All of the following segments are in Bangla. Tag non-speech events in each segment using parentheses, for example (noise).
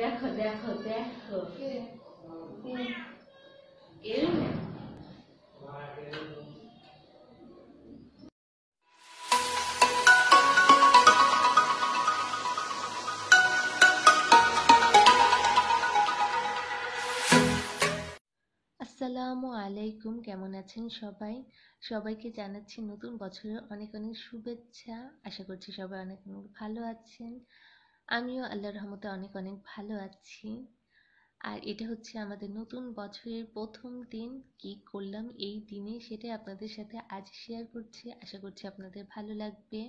দেখো দেখো দেখো আসসালামু আলাইকুম কেমন আছেন সবাই সবাইকে জানাচ্ছি নতুন বছরের অনেক অনেক শুভেচ্ছা আশা করছি সবাই অনেক ভালো আছেন আমিও আল্লাহর রহমতে অনেক অনেক ভালো আছি আর এটা হচ্ছে আমাদের নতুন বছরের প্রথম দিন কি করলাম এই দিনে সেটাই আপনাদের সাথে আজ শেয়ার করছি আশা করছি আপনাদের ভালো লাগবে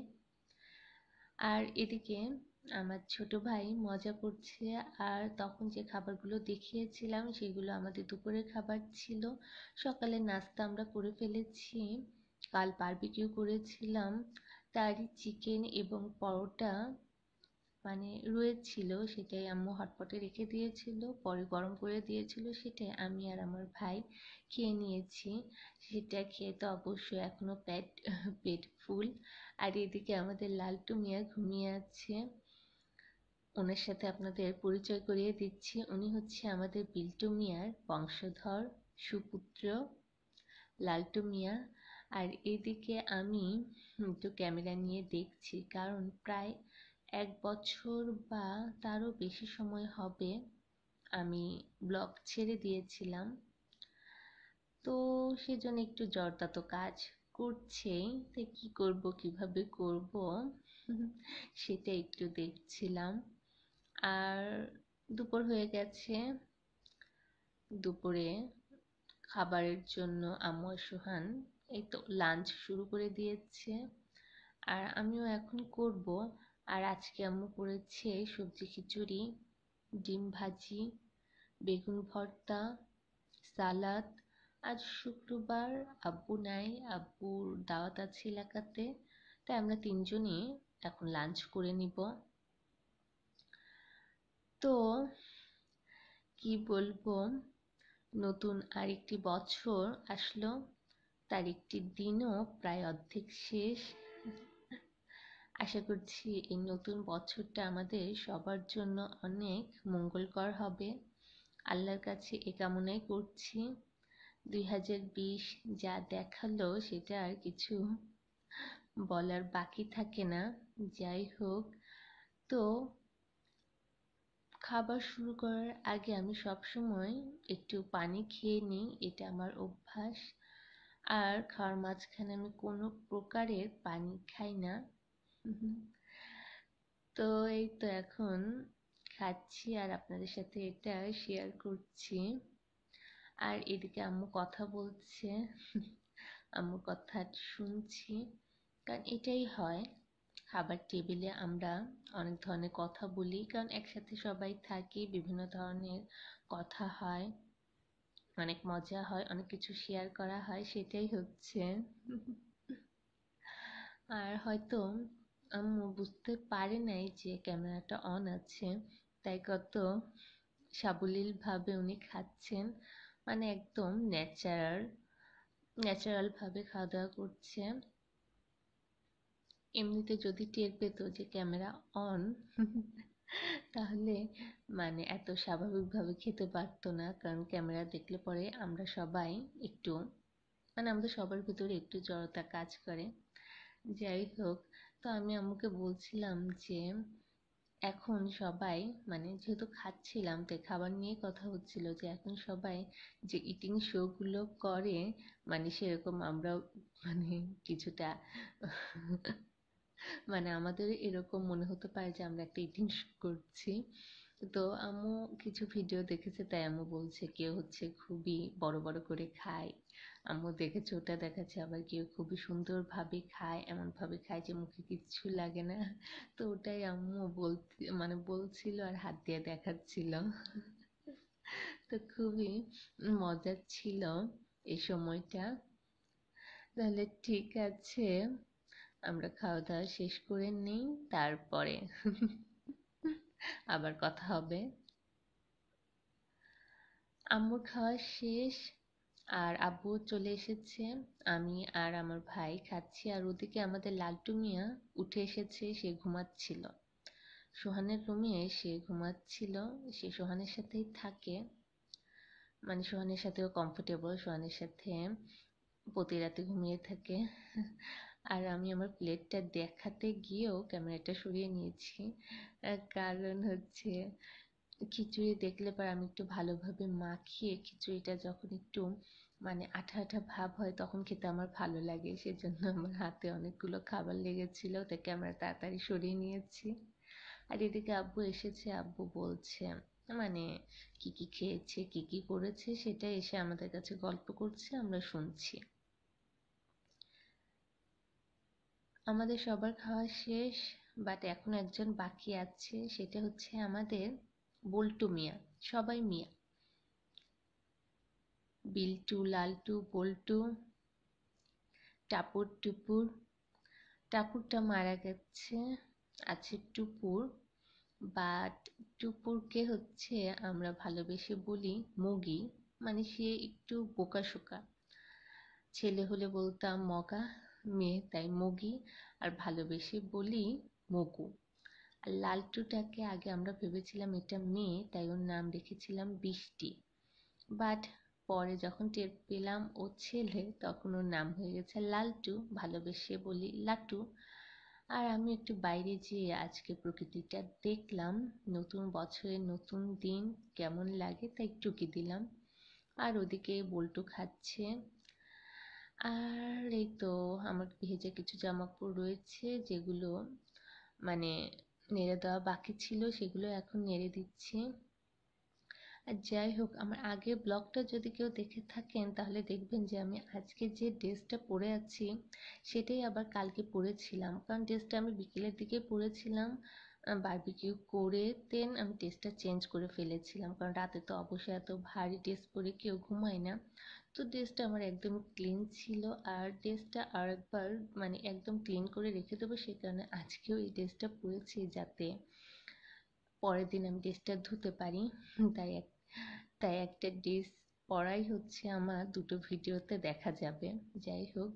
আর এদিকে আমার ছোট ভাই মজা করছে আর তখন যে খাবারগুলো দেখিয়েছিলাম সেগুলো আমাদের দুপুরের খাবার ছিল সকালে নাস্তা আমরা করে ফেলেছি কাল বারবিকিউ করেছিলাম তারই চিকেন এবং পরোটা মানে রয়েছিল সেটাই আম্মু হটপটে রেখে দিয়েছিল পরে গরম করে দিয়েছিল সেটাই আমি আর আমার ভাই খেয়ে নিয়েছি সেটা খেয়ে তো অবশ্যই এখনো পেট পেট ফুল আর এদিকে আমাদের লালটু মিয়া ঘুমিয়ে আছে ওনার সাথে আপনাদের পরিচয় করিয়ে দিচ্ছি উনি হচ্ছে আমাদের বিল্টু মিয়ার বংশধর সুপুত্র লালটু মিয়া আর এদিকে আমি একটু ক্যামেরা নিয়ে দেখছি কারণ প্রায় এক বছর বা তারও বেশি সময় হবে আমি ব্লগ ছেড়ে দিয়েছিলাম তো সেজন্য একটু জর্দা তো কাজ করছেই তো কী করব কিভাবে করব সেটা একটু দেখছিলাম আর দুপুর হয়ে গেছে দুপুরে খাবারের জন্য আম্মু সোহান এই তো লাঞ্চ শুরু করে দিয়েছে আর আমিও এখন করব আর আজকে আম্মু করেছে সবজি খিচুড়ি ডিম ভাজি বেগুন ভর্তা সালাদ আজ শুক্রবার আব্বু নাই আব্বুর দাওয়াত আছে এলাকাতে তাই আমরা তিনজনই এখন লাঞ্চ করে নিব তো কি বলবো নতুন আরেকটি বছর আসলো তার একটি দিনও প্রায় অর্ধেক শেষ আশা করছি এই নতুন বছরটা আমাদের সবার জন্য অনেক মঙ্গলকর হবে আল্লাহর কাছে এ কামনাই করছি দুই হাজার বিশ যা দেখালো সেটা আর কিছু বলার বাকি থাকে না যাই হোক তো খাবার শুরু করার আগে আমি সবসময় একটু পানি খেয়ে নিই এটা আমার অভ্যাস আর খাওয়ার মাঝখানে আমি কোনো প্রকারের পানি খাই না তো এই তো এখন খাচ্ছি আর আপনাদের সাথে এটা শেয়ার করছি আর এদিকে আম্মু কথা বলছে আম্মুর কথা শুনছি কারণ এটাই হয় খাবার টেবিলে আমরা অনেক ধরনের কথা বলি কারণ একসাথে সবাই থাকি বিভিন্ন ধরনের কথা হয় অনেক মজা হয় অনেক কিছু শেয়ার করা হয় সেটাই হচ্ছে আর হয়তো আম্মু বুঝতে পারে নাই যে ক্যামেরাটা অন আছে তাই কত সাবলীলভাবে উনি খাচ্ছেন মানে একদম ন্যাচারাল ন্যাচারালভাবে খাওয়া দাওয়া করছে এমনিতে যদি টের পেত যে ক্যামেরা অন (laughs) তাহলে মানে এত স্বাভাবিকভাবে খেতে পারতো না কারণ ক্যামেরা দেখলে পরে আমরা সবাই একটু মানে আমাদের সবার ভিতরে একটু জড়তা কাজ করে যাই হোক তো আমি আম্মুকে বলছিলাম যে এখন সবাই মানে যেহেতু খাচ্ছিলাম তাই খাবার নিয়ে কথা হচ্ছিল যে এখন সবাই যে ইটিং শোগুলো করে মানে সেরকম আমরাও মানে কিছুটা মানে আমাদের এরকম মনে হতে পারে যে আমরা একটা ইটিং শো করছি তো আম্মু কিছু ভিডিও দেখেছে তাই আম্মু বলছে কেউ হচ্ছে খুবই বড় বড় করে খায় আম্মু দেখেছে ওটা দেখাচ্ছে আবার কেউ খুবই সুন্দরভাবে খায় এমনভাবে খায় যে মুখে কিচ্ছু লাগে না তো ওটাই আম্মু বল মানে বলছিল আর হাত দিয়ে দেখাচ্ছিল তো খুবই মজার ছিল এই সময়টা তাহলে ঠিক আছে আমরা খাওয়া দাওয়া শেষ করে নিই তারপরে আবার কথা হবে আম্মুর খাওয়া শেষ আর আব্বু চলে এসেছে আমি আর আমার ভাই খাচ্ছি আর ওদিকে আমাদের লাড্ডু মিয়া উঠে এসেছে সে ঘুমাচ্ছিল সোহানের রুমে সে ঘুমাচ্ছিল সে সোহানের সাথেই থাকে মানে সোহানের সাথেও কমফোর্টেবল সোহানের সাথে প্রতি রাতে ঘুমিয়ে থাকে আর আমি আমার প্লেটটা দেখাতে গিয়েও ক্যামেরাটা সরিয়ে নিয়েছি কারণ হচ্ছে খিচুড়ি দেখলে পর আমি একটু ভালোভাবে মাখিয়ে খিচুড়িটা যখন একটু মানে আঠা আঠা ভাব হয় তখন খেতে আমার ভালো লাগে সেজন্য আমার হাতে অনেকগুলো খাবার লেগেছিল তাই ক্যামেরা তাড়াতাড়ি সরিয়ে নিয়েছি আর এদিকে আব্বু এসেছে আব্বু বলছে মানে কি কি খেয়েছে কি কি করেছে সেটা এসে আমাদের কাছে গল্প করছে আমরা শুনছি আমাদের সবার খাওয়া শেষ বাট এখন একজন বাকি আছে সেটা হচ্ছে আমাদের বল্টু মিয়া সবাই মিয়া বিল্টু লালটু বল্টু টাপুর টুপুর টাপুরটা মারা গেছে আছে টুপুর বাট টুপুরকে হচ্ছে আমরা ভালোবেসে বলি মগি মানে সে একটু বোকা শোকা ছেলে হলে বলতাম মগা মেয়ে তাই মগি আর ভালোবেসে বলি মগু আর লালটুটাকে আগে আমরা ভেবেছিলাম এটা মেয়ে তাই ওর নাম রেখেছিলাম বৃষ্টি বাট পরে যখন টের পেলাম ও ছেলে তখন ওর নাম হয়ে গেছে লালটু ভালোবেসে বলি লাটু আর আমি একটু বাইরে যেয়ে আজকে প্রকৃতিটা দেখলাম নতুন বছরের নতুন দিন কেমন লাগে তাই একটু কি দিলাম আর ওদিকে বল্টু খাচ্ছে আর এই তো আমার ভেজে কিছু জামাকাপড় রয়েছে যেগুলো মানে নেড়ে দেওয়া বাকি ছিল সেগুলো এখন নেড়ে দিচ্ছি আর যাই হোক আমার আগের ব্লগটা যদি কেউ দেখে থাকেন তাহলে দেখবেন যে আমি আজকে যে ড্রেসটা পরে আছি সেটাই আবার কালকে পরেছিলাম কারণ ড্রেসটা আমি বিকেলের দিকে পরেছিলাম বারবিকিউ করে দেন আমি টেস্টটা চেঞ্জ করে ফেলেছিলাম কারণ রাতে তো অবশ্যই এত ভারী ড্রেস পরে কেউ ঘুমায় না তো ড্রেসটা আমার একদম ক্লিন ছিল আর ড্রেসটা একবার মানে একদম ক্লিন করে রেখে দেবো সে কারণে আজকেও এই ড্রেসটা পরেছি যাতে পরের দিন আমি ড্রেসটা ধুতে পারি তাই এক তাই একটা ড্রেস পরাই হচ্ছে আমার দুটো ভিডিওতে দেখা যাবে যাই হোক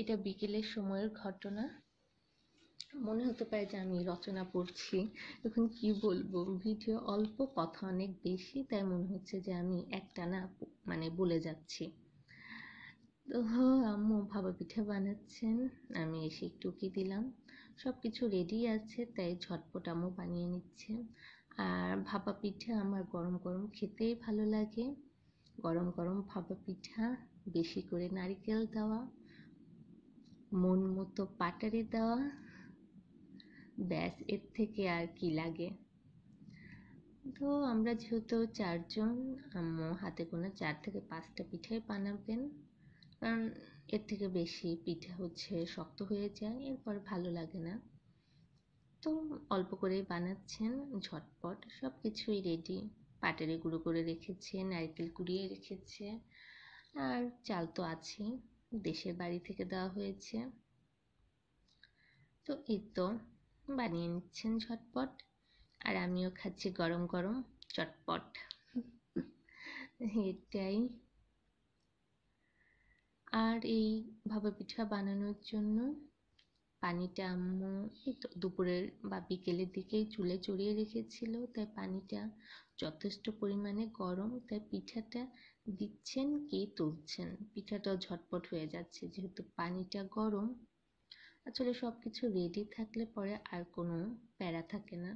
এটা বিকেলের সময়ের ঘটনা আচ্ছা, মনে হতে পারে যে আমি রচনা পড়ছি এখন কি বলবো ভিডিও অল্প কথা অনেক বেশি তাই মনে হচ্ছে যে আমি একটা না মানে বলে যাচ্ছি তো আম্মু ভাবা পিঠা বানাচ্ছেন আমি এসে একটু কি দিলাম সব কিছু রেডি আছে তাই ঝটপট আম্মু বানিয়ে নিচ্ছে আর ভাপা পিঠা আমার গরম গরম খেতেই ভালো লাগে গরম গরম ভাপা পিঠা বেশি করে নারিকেল দেওয়া মন মতো পাটারি দেওয়া ব্যাস এর থেকে আর কি লাগে তো আমরা যেহেতু চারজন আম্মু হাতে কোনো চার থেকে পাঁচটা পিঠাই বানাবেন কারণ এর থেকে বেশি পিঠে হচ্ছে শক্ত হয়ে যায় এরপর ভালো লাগে না তো অল্প করেই বানাচ্ছেন ঝটপট সব কিছুই রেডি পাটারে গুঁড়ো করে রেখেছে নারকেল কুড়িয়ে রেখেছে আর চাল তো আছেই দেশের বাড়ি থেকে দেওয়া হয়েছে তো এই তো বানিয়ে নিচ্ছেন ঝটপট আর আমিও খাচ্ছি গরম গরম চটপট এটাই আর এই ভাপা পিঠা বানানোর জন্য পানিটা আম্মু দুপুরের বা বিকেলের দিকেই চুলে চড়িয়ে রেখেছিল তাই পানিটা যথেষ্ট পরিমাণে গরম তাই পিঠাটা দিচ্ছেন কে তুলছেন পিঠাটাও ঝটপট হয়ে যাচ্ছে যেহেতু পানিটা গরম আসলে সব কিছু রেডি থাকলে পরে আর কোনো প্যারা থাকে না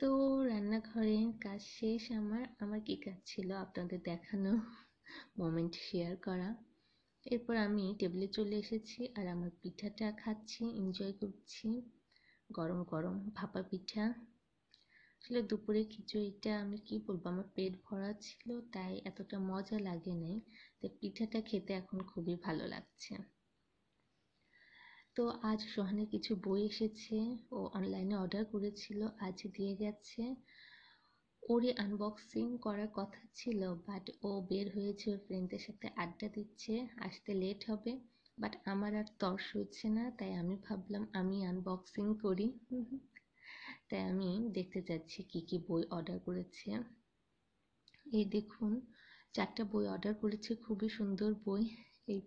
তো রান্নাঘরে কাজ শেষ আমার আমার কী কাজ ছিল আপনাদের দেখানো মোমেন্ট শেয়ার করা এরপর আমি টেবিলে চলে এসেছি আর আমার পিঠাটা খাচ্ছি এনজয় করছি গরম গরম ভাপা পিঠা আসলে দুপুরে খিচুড়িটা আমি কি বলবো আমার পেট ভরা ছিল তাই এতটা মজা লাগে নাই তাই পিঠাটা খেতে এখন খুবই ভালো লাগছে তো আজ সোহানে কিছু বই এসেছে ও অনলাইনে অর্ডার করেছিল আজ দিয়ে গেছে ওরই আনবক্সিং করার কথা ছিল বাট ও বের হয়েছে ওর ফ্রেন্ডদের সাথে আড্ডা দিচ্ছে আসতে লেট হবে বাট আমার আর তর্স হচ্ছে না তাই আমি ভাবলাম আমি আনবক্সিং করি তাই আমি দেখতে যাচ্ছি কি কি বই অর্ডার করেছে এই দেখুন চারটা বই অর্ডার করেছি খুবই সুন্দর বই এই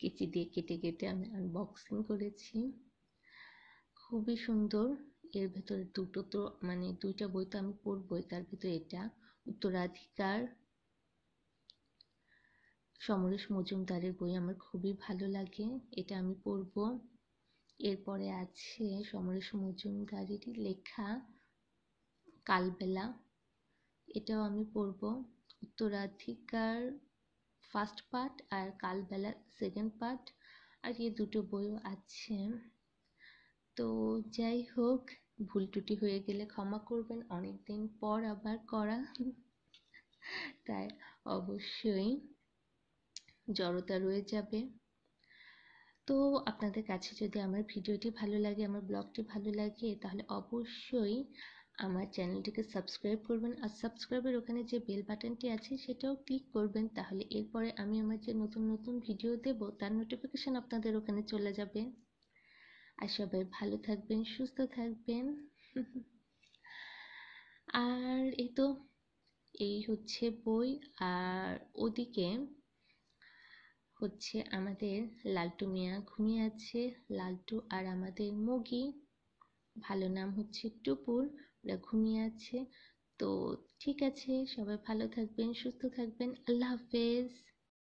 কেচি দিয়ে কেটে কেটে আমি আনবক্সিং করেছি খুবই সুন্দর এর ভেতরে দুটো তো মানে দুইটা বই তো আমি পড়বই তার ভিতরে এটা উত্তরাধিকার সমরেশ মজুমদারের বই আমার খুবই ভালো লাগে এটা আমি পড়বো এরপরে আছে সমরেশ মজুমদারেরই লেখা কালবেলা এটাও আমি পড়ব উত্তরাধিকার ফার্স্ট পার্ট আর কালবেলা সেকেন্ড পার্ট আর এই দুটো বইও আছে তো যাই হোক ভুল টুটি হয়ে গেলে ক্ষমা করবেন অনেক দিন পর আবার করা তাই অবশ্যই জড়তা রয়ে যাবে তো আপনাদের কাছে যদি আমার ভিডিওটি ভালো লাগে আমার ব্লগটি ভালো লাগে তাহলে অবশ্যই আমার চ্যানেলটিকে সাবস্ক্রাইব করবেন আর সাবস্ক্রাইবের ওখানে যে বেল বাটনটি আছে সেটাও ক্লিক করবেন তাহলে এরপরে আমি আমার যে নতুন নতুন ভিডিও দেব তার নোটিফিকেশান আপনাদের ওখানে চলে যাবে আর সবাই ভালো থাকবেন সুস্থ থাকবেন আর এই তো এই হচ্ছে বই আর ওদিকে হচ্ছে আমাদের লালটু মিয়া ঘুমিয়ে আছে লালটু আর আমাদের মুগি ভালো নাম হচ্ছে টুপুর ওরা ঘুমিয়ে আছে তো ঠিক আছে সবাই ভালো থাকবেন সুস্থ থাকবেন আল্লাহ হাফেজ